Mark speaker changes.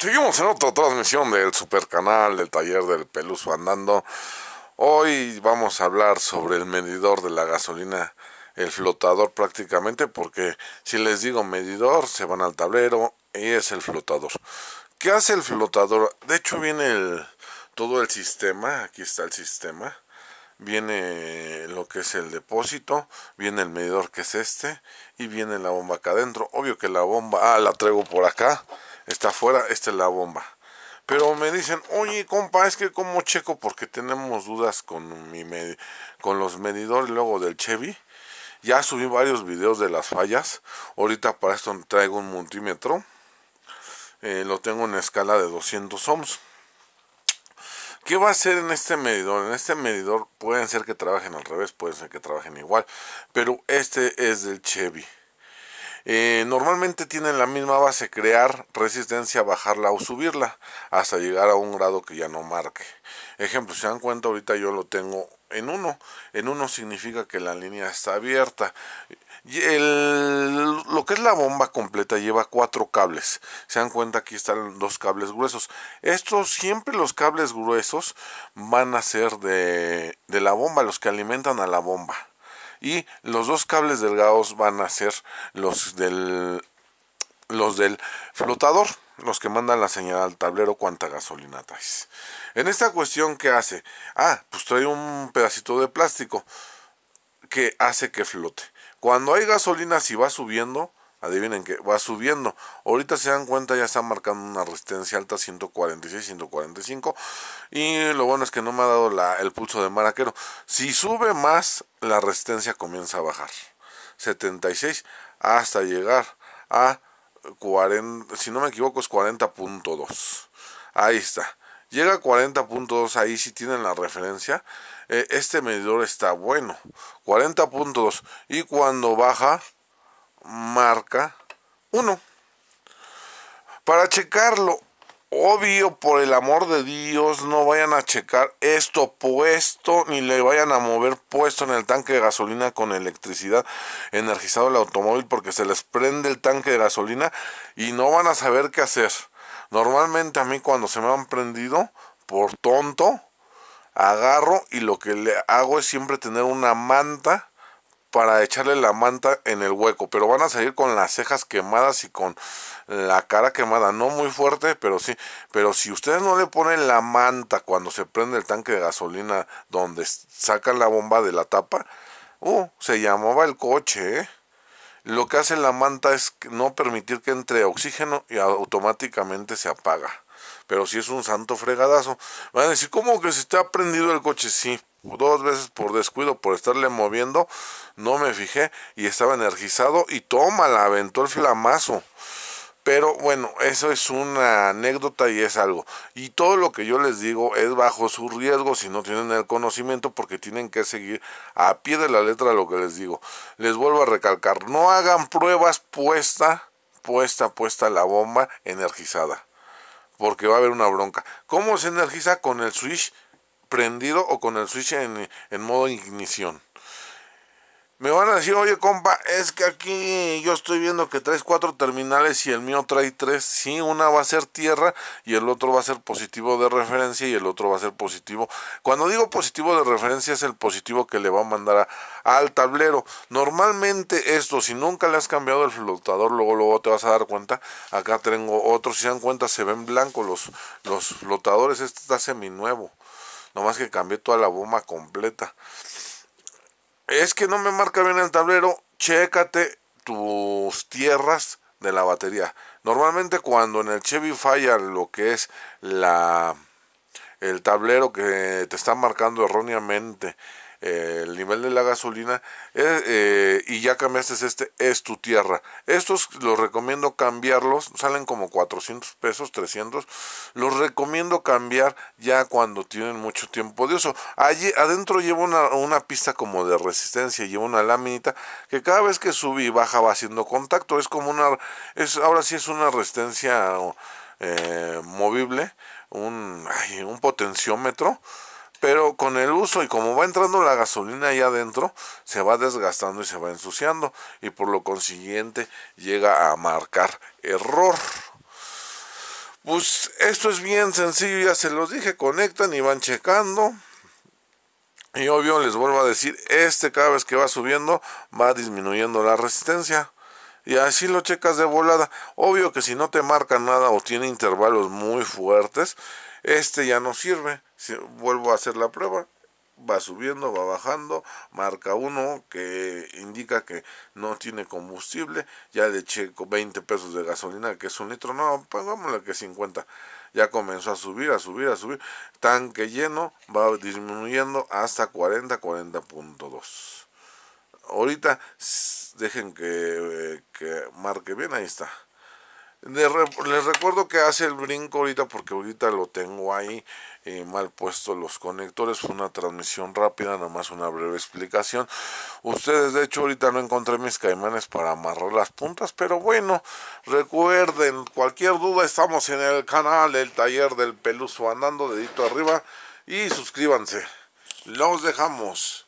Speaker 1: Seguimos en otra transmisión del super canal del taller del Peluso Andando. Hoy vamos a hablar sobre el medidor de la gasolina, el flotador prácticamente, porque si les digo medidor, se van al tablero y es el flotador. ¿Qué hace el flotador? De hecho viene el, todo el sistema, aquí está el sistema, viene lo que es el depósito, viene el medidor que es este y viene la bomba acá adentro. Obvio que la bomba, ah, la traigo por acá está afuera, esta es la bomba. Pero me dicen, oye compa, es que como checo, porque tenemos dudas con, mi con los medidores luego del Chevy. Ya subí varios videos de las fallas. Ahorita para esto traigo un multímetro. Eh, lo tengo en escala de 200 ohms. ¿Qué va a hacer en este medidor? En este medidor pueden ser que trabajen al revés, pueden ser que trabajen igual, pero este es del Chevy. Eh, normalmente tienen la misma base, crear resistencia, bajarla o subirla hasta llegar a un grado que ya no marque. Ejemplo, se dan cuenta, ahorita yo lo tengo en 1. En 1 significa que la línea está abierta. El, lo que es la bomba completa lleva cuatro cables. Se dan cuenta aquí están dos cables gruesos. Estos siempre los cables gruesos van a ser de, de la bomba, los que alimentan a la bomba y los dos cables delgados van a ser los del los del flotador, los que mandan la señal al tablero cuánta gasolina traes. En esta cuestión, ¿qué hace? Ah, pues trae un pedacito de plástico que hace que flote. Cuando hay gasolina, si va subiendo, Adivinen que va subiendo. Ahorita se dan cuenta, ya está marcando una resistencia alta 146, 145. Y lo bueno es que no me ha dado el pulso de maraquero. Si sube más, la resistencia comienza a bajar. 76 hasta llegar a 40, si no me equivoco, es 40.2. Ahí está. Llega a 40.2, ahí si tienen la referencia. Eh, este medidor está bueno. 40.2. Y cuando baja, marca 1. Para checarlo, obvio, por el amor de Dios, no vayan a checar esto puesto ni le vayan a mover puesto en el tanque de gasolina con electricidad energizado el automóvil porque se les prende el tanque de gasolina y no van a saber qué hacer. Normalmente a mí cuando se me han prendido, por tonto, agarro y lo que le hago es siempre tener una manta para echarle la manta en el hueco, pero van a salir con las cejas quemadas y con la cara quemada, no muy fuerte, pero sí, pero si ustedes no le ponen la manta cuando se prende el tanque de gasolina donde sacan la bomba de la tapa, uh, se llamaba el coche, ¿eh? Lo que hace la manta es no permitir que entre oxígeno y automáticamente se apaga. Pero si es un santo fregadazo. Van a decir, ¿cómo que se está prendido el coche? Sí, dos veces por descuido, por estarle moviendo, no me fijé y estaba energizado y toma, la aventó el flamazo. Pero bueno, eso es una anécdota y es algo. Y todo lo que yo les digo es bajo su riesgo si no tienen el conocimiento porque tienen que seguir a pie de la letra lo que les digo. Les vuelvo a recalcar, no hagan pruebas puesta, puesta, puesta la bomba energizada. Porque va a haber una bronca. ¿Cómo se energiza con el switch? prendido o con el switch en, modo ignición. Me van a decir, oye compa, es que aquí yo estoy viendo que traes cuatro terminales y el mío trae tres. Sí, una va a ser tierra y el otro va a ser positivo de referencia y el otro va a ser positivo. Cuando digo positivo de referencia es el positivo que le va a mandar al tablero. Normalmente esto, si nunca le has cambiado el flotador, luego, luego te vas a dar cuenta. Acá tengo otro si se dan cuenta se ven blancos los, los flotadores, este está semi nuevo Nomás que cambié toda la bomba completa. Es que no me marca bien el tablero. Chécate tus tierras de la batería. Normalmente cuando en el Chevy falla lo que es la el tablero que te está marcando erróneamente eh, el nivel de la gasolina eh, eh, y ya cambiaste este es tu tierra estos los recomiendo cambiarlos salen como 400 pesos 300 los recomiendo cambiar ya cuando tienen mucho tiempo de uso allí adentro lleva una, pista como de resistencia lleva una láminita que cada vez que sube y baja va haciendo contacto es como una es ahora sí es una resistencia movible un, un potenciómetro pero con el uso y como va entrando la gasolina ahí adentro, se va desgastando y se va ensuciando y por lo consiguiente llega a marcar error. Pues esto es bien sencillo, ya se los dije, conectan y van checando. Y obvio les vuelvo a decir, este cada vez que va subiendo va disminuyendo la resistencia y así lo checas de volada. Obvio que si no te marca nada o tiene intervalos muy fuertes, este ya no sirve. vuelvo a hacer la prueba, va subiendo, va bajando, marca uno que indica que no tiene combustible, ya le checo 20 pesos de gasolina, que es un litro, no, pongámosle que 50. Ya comenzó a subir, a subir, a subir. Tanque lleno va disminuyendo hasta 40, 40.2 ahorita dejen que, eh, que marque bien, ahí está. Les, recuerdo que hace el brinco ahorita porque ahorita lo tengo ahí eh, mal puesto los conectores. Fue una transmisión rápida, nada más una breve explicación. Ustedes de hecho ahorita no encontré mis caimanes para amarrar las puntas, pero bueno, recuerden, cualquier duda estamos en el canal, el taller del peluso andando, dedito arriba y suscríbanse. Los dejamos.